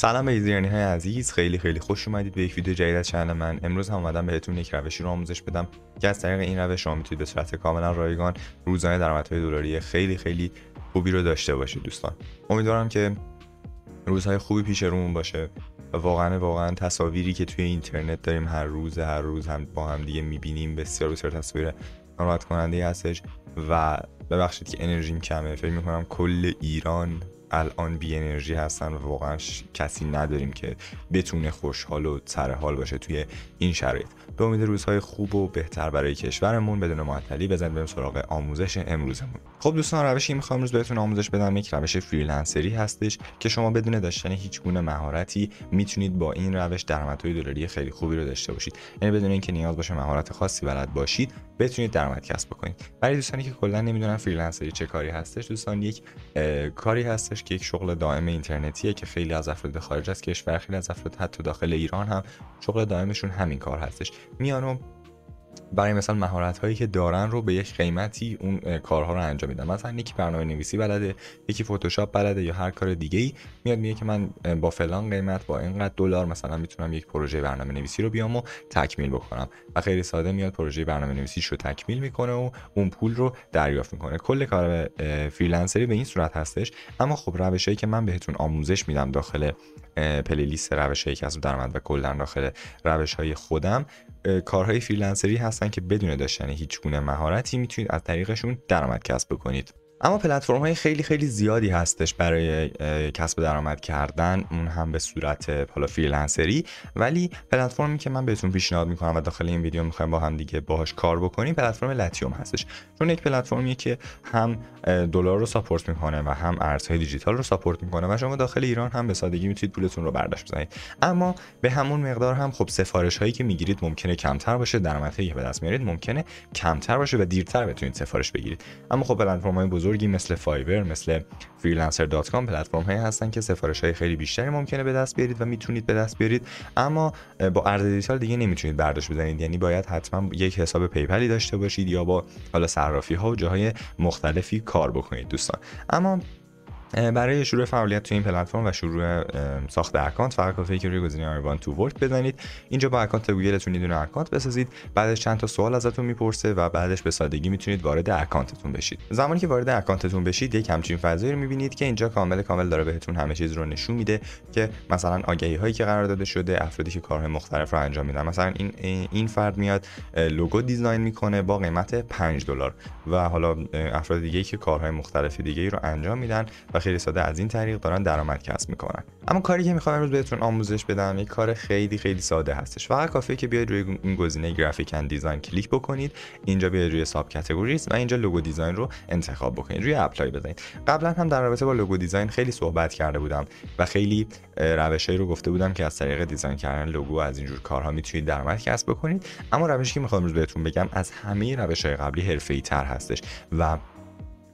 سلام به ایزیرنی های عزیز خیلی خیلی خوش اومدید به یک ویدیو جدید از چنل من امروز هم اومدم بهتون یک روشی رو آموزش بدم که از طریق این روش شما میتونید به صورت کاملا رایگان روزانه درآمدهای دلاری خیلی خیلی خوبی رو داشته باشید دوستان امیدوارم که روزهای خوبی پیش رومون باشه و واقعا واقعا تصاویری که توی اینترنت داریم هر روز هر روز هم با هم دیگه میبینیم بسیار بسیار تصاویر ناراحت کننده هستش و ببخشید که انرژیم کمه فکر میکنم کل ایران الان بی انرژی هستن و واقعا کسی نداریم که بتونه خوشحال و سرحال باشه توی این شرایط به امید روزهای خوب و بهتر برای کشورمون بدون معطلی بزنیم بریم سراغ آموزش امروزمون خب دوستان روشی میخوام امروز بهتون آموزش بدم یک روش فریلنسری هستش که شما بدون داشتن هیچ گونه مهارتی میتونید با این روش درآمدهای دلاری خیلی خوبی رو داشته باشید یعنی بدون اینکه نیاز باشه مهارت خاصی بلد باشید بتونید درآمد کسب بکنید برای دوستانی که کلا نمیدونن فریلنسری چه کاری هستش دوستان یک کاری هستش که یک شغل دائم اینترنتیه که خیلی از افراد خارج از کشور خیلی از افراد حتی داخل ایران هم شغل دائمشون همین کار هستش میانو برای مثال مهارت هایی که دارن رو به یک قیمتی اون کارها رو انجام میدن مثلا یکی برنامه نویسی بلده یکی فتوشاپ بلده یا هر کار دیگه ای میاد میگه که من با فلان قیمت با اینقدر دلار مثلا میتونم یک پروژه برنامه نویسی رو بیام و تکمیل بکنم و خیلی ساده میاد پروژه برنامه نویسیش رو تکمیل میکنه و اون پول رو دریافت میکنه کل کار فریلنسری به این صورت هستش اما خب روشهایی که من بهتون آموزش میدم داخل پلیلیست روش های کسب درآمد و کلا داخل روش های خودم کارهای فریلنسری هستن که بدون داشتن هیچ گونه مهارتی میتونید از طریقشون درآمد کسب بکنید اما پلتفرم های خیلی خیلی زیادی هستش برای کسب درآمد کردن اون هم به صورت حالا فریلنسری ولی پلتفرمی که من بهتون پیشنهاد میکنم و داخل این ویدیو میخوایم با هم دیگه باهاش کار بکنیم پلتفرم لاتیوم هستش چون یک پلتفرمیه که هم دلار رو ساپورت میکنه و هم ارزهای دیجیتال رو ساپورت میکنه و شما داخل ایران هم به سادگی میتونید پولتون رو برداشت بزنید اما به همون مقدار هم خب سفارش هایی که میگیرید ممکنه کمتر باشه درآمدی که به دست میارید ممکنه کمتر باشه و دیرتر بتونید سفارش بگیرید اما خب پلتفرم های بزرگی مثل فایبر مثل فریلنسر دات پلتفرم هایی هستن که سفارش های خیلی بیشتری ممکنه به دست بیارید و میتونید به دست بیارید اما با ارز دیجیتال دیگه نمیتونید برداشت بزنید یعنی باید حتما یک حساب پیپلی داشته باشید یا با حالا صرافی ها و جاهای مختلفی کار بکنید دوستان اما برای شروع فعالیت تو این پلتفرم و شروع ساخت اکانت فقط کافیه که روی گزینه آی تو ورک بزنید اینجا با اکانت گوگلتون یه اکانت بسازید بعدش چند تا سوال ازتون میپرسه و بعدش به سادگی میتونید وارد اکانتتون بشید زمانی که وارد اکانتتون بشید یک همچین فضایی رو میبینید که اینجا کامل کامل داره بهتون همه چیز رو نشون میده که مثلا آگهی هایی که قرار داده شده افرادی که کارهای مختلف رو انجام میدن مثلا این این فرد میاد لوگو دیزاین میکنه با قیمت 5 دلار و حالا افراد دیگه که کارهای مختلف دیگه رو انجام میدن و خیلی ساده از این طریق دارن درآمد کسب میکنن اما کاری که میخوام امروز بهتون آموزش بدم یک کار خیلی خیلی ساده هستش فقط کافیه که بیاید روی این گزینه گرافیک اند دیزاین کلیک بکنید اینجا بیاید روی ساب کاتگوریز و اینجا لوگو دیزاین رو انتخاب بکنید روی اپلای بزنید قبلا هم در رابطه با لوگو دیزاین خیلی صحبت کرده بودم و خیلی روشهایی رو گفته بودم که از طریق دیزاین کردن لوگو از اینجور کارها میتونید درآمد کسب بکنید اما روشی که میخوام امروز بهتون بگم از همه روشهای قبلی تر هستش و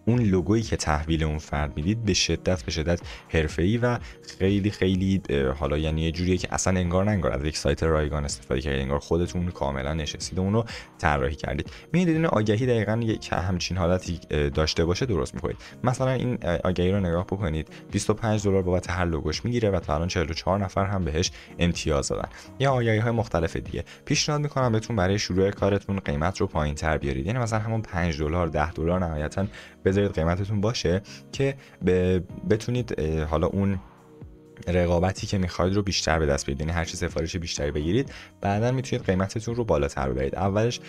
اون لوگویی که تحویل اون فرد میدید به شدت به شدت حرفه‌ای و خیلی خیلی حالا یعنی یه جوریه که اصلا انگار ننگار انگار از یک سایت رایگان استفاده کردید انگار خودتون کاملا نشستید اون رو طراحی کردید میدید این آگهی دقیقا یک همچین حالتی داشته باشه درست میکنید مثلا این آگهی رو نگاه بکنید 25 دلار بابت هر لوگوش میگیره و تا الان 44 نفر هم بهش امتیاز دادن یا آگهی های مختلف دیگه پیشنهاد میکنم بهتون برای شروع کارتون قیمت رو پایین تر بیارید یعنی مثلا همون 5 دلار 10 دلار نهایتا بذارید قیمتتون باشه که بتونید حالا اون رقابتی که میخواید رو بیشتر به دست بیارید یعنی هرچی سفارش بیشتری بگیرید بعدا میتونید قیمتتون رو بالاتر ببرید اولش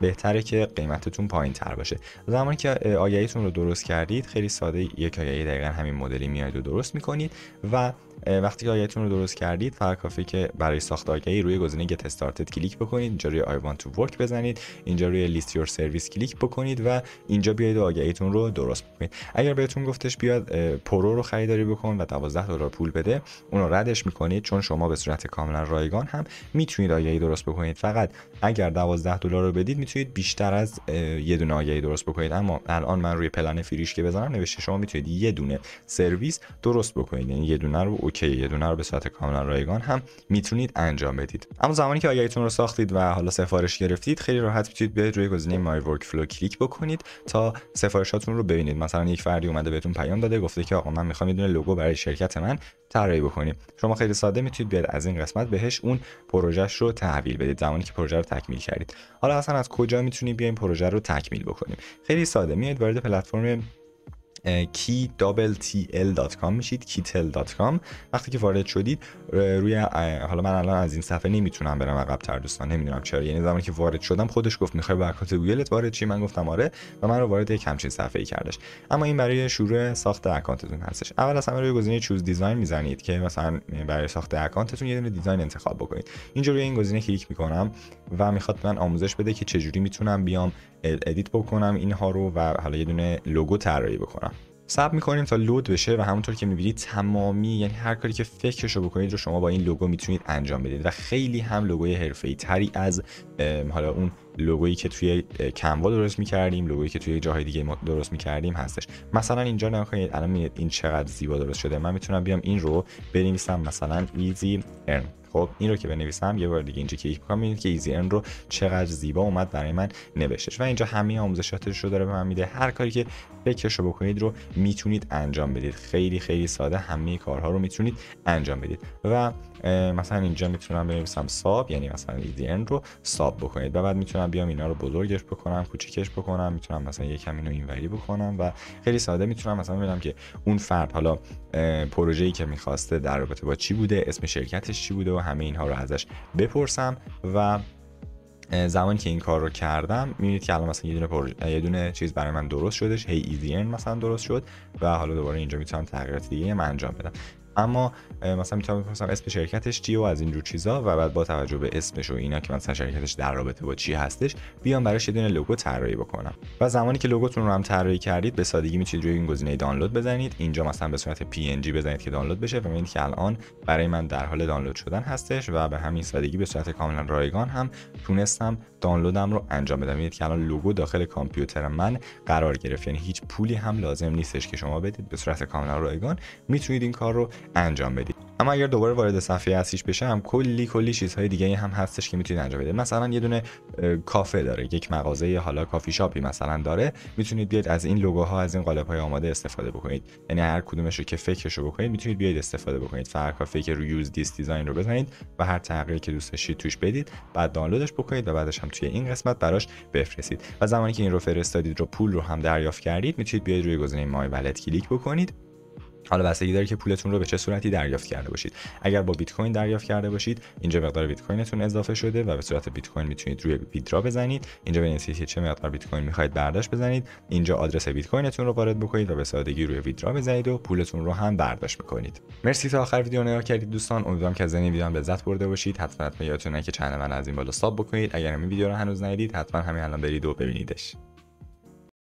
بهتره که قیمتتون پایین تر باشه زمانی که آگهیتون رو درست کردید خیلی ساده یک آگهی دقیقا همین مدلی میاد و درست میکنید و وقتی که آیتون رو درست کردید فقط کافی که برای ساخت آگهی روی گزینه Get Started کلیک بکنید اینجا روی I want to work بزنید اینجا روی List your service کلیک بکنید و اینجا بیاید آگهیتون رو درست بکنید اگر بهتون گفتش بیاد پرو رو خریداری بکن و 12 دلار پول بده اون رو ردش میکنید چون شما به صورت کاملا رایگان هم میتونید آگهی درست بکنید فقط اگر 12 دلار رو بدید میتونید بیشتر از یه دونه آگهی درست بکنید اما الان من روی پلن فریش که بزنم نوشته شما میتونید یه دونه سرویس درست بکنید یعنی یه دونه رو اوکی یه دونه رو به صورت کاملا رایگان هم میتونید انجام بدید اما زمانی که آگهیتون رو ساختید و حالا سفارش گرفتید خیلی راحت میتونید به روی گزینه مای ورک فلو کلیک بکنید تا سفارشاتون رو ببینید مثلا یک فردی اومده بهتون پیام داده گفته که آقا من میخوام یه دونه لوگو برای شرکت من طراحی بکنیم شما خیلی ساده میتونید بیاد از این قسمت بهش اون پروژهش رو تحویل بدید زمانی که پروژه رو تکمیل کردید حالا اصلا از کجا میتونیم بیایم پروژه رو تکمیل بکنیم خیلی ساده میاد وارد پلتفرم keytl.com میشید keytel.com وقتی که وارد شدید روی حالا من الان از این صفحه نمیتونم برم عقب تر دوستان نمیدونم چرا یعنی زمانی که وارد شدم خودش گفت میخوای به اکانت گوگلت وارد چی من گفتم آره و من رو وارد یک همچین صفحه ای کردش اما این برای شروع ساخت اکانتتون هستش اول از همه روی گزینه چوز دیزاین میزنید که مثلا برای ساخت اکانتتون یه دونه دیزاین انتخاب بکنید اینجا روی این گزینه کلیک میکنم و میخواد من آموزش بده که چجوری میتونم بیام ادیت بکنم اینها رو و حالا یه دونه لوگو طراحی بکنم ساب میکنیم تا لود بشه و همونطور که میبینید تمامی یعنی هر کاری که فکرشو بکنید رو شما با این لوگو میتونید انجام بدید و خیلی هم لوگوی حرفه‌ای تری از حالا اون لوگویی که توی کنوا درست میکردیم لوگویی که توی جاهای دیگه ما درست میکردیم هستش مثلا اینجا نکنید الان میبینید این چقدر زیبا درست شده من میتونم بیام این رو بنویسم مثلا ایزی ارن خب این رو که بنویسم یه بار دیگه اینجا کلیک می‌کنم که ایزی ان رو چقدر زیبا اومد برای من نوشتش و اینجا همه آموزشاتش رو داره به من میده هر کاری که فکرش بکنید رو میتونید انجام بدید خیلی خیلی ساده همه کارها رو میتونید انجام بدید و مثلا اینجا میتونم بنویسم ساب یعنی مثلا EDN رو ساب بکنید و بعد میتونم بیام اینا رو بزرگش بکنم کوچیکش بکنم میتونم مثلا یکم اینو اینوری بکنم و خیلی ساده میتونم مثلا ببینم که اون فرد حالا ای که میخواسته در رابطه با چی بوده اسم شرکتش چی بوده و همه اینها رو ازش بپرسم و زمانی که این کار رو کردم میبینید که الان مثلا یه دونه, پروژ... یه دونه چیز برای من درست شدش هی hey, مثلا درست شد و حالا دوباره اینجا میتونم تغییرات دیگه من انجام بدم اما مثلا میتونم بپرسم اسم شرکتش چیه و از اینجور چیزا و بعد با توجه به اسمش و اینا که مثلا شرکتش در رابطه با چی هستش بیام براش یه دونه لوگو طراحی بکنم و زمانی که لوگوتون رو هم طراحی کردید به سادگی میتونید روی این گزینه دانلود بزنید اینجا مثلا به صورت PNG بزنید که دانلود بشه و ببینید که الان برای من در حال دانلود شدن هستش و به همین سادگی به صورت کاملا رایگان هم تونستم دانلودم رو انجام بدم ببینید که الان لوگو داخل کامپیوتر من قرار گرفت یعنی هیچ پولی هم لازم نیستش که شما بدید به صورت کاملا رایگان میتونید این کار رو انجام بدید اما اگر دوباره وارد صفحه اصلیش بشه هم کلی کلی چیزهای دیگه هم هستش که میتونید انجام بدید مثلا یه دونه کافه داره یک مغازه حالا کافی شاپی مثلا داره میتونید بیاید از این لوگوها از این قالب های آماده استفاده بکنید یعنی هر کدومش رو که فکرش رو بکنید میتونید بیاید استفاده بکنید فرق کافه که رو یوز دیس دیزاین رو بزنید و هر تغییری که دوست داشتید توش بدید بعد دانلودش بکنید و بعدش هم توی این قسمت براش بفرستید و زمانی که این رو فرستادید رو پول رو هم دریافت کردید میتونید بیاید روی گزینه مای ولت کلیک بکنید حالا بستگی داره که پولتون رو به چه صورتی دریافت کرده باشید اگر با بیت کوین دریافت کرده باشید اینجا مقدار بیت کوینتون اضافه شده و به صورت بیت کوین میتونید روی ویدرا بزنید اینجا ببینید که چه مقدار بیت کوین میخواید برداشت بزنید اینجا آدرس بیت کوینتون رو وارد بکنید و به سادگی روی ویدرا بزنید و پولتون رو هم برداشت میکنید مرسی تا آخر ویدیو نگاه کردید دوستان امیدوارم که از این ویدیو لذت برده باشید حتما حتما که چنل من از این بالا ساب بکنید اگر این ویدیو رو هنوز ندیدید حتما همین الان برید و ببینیدش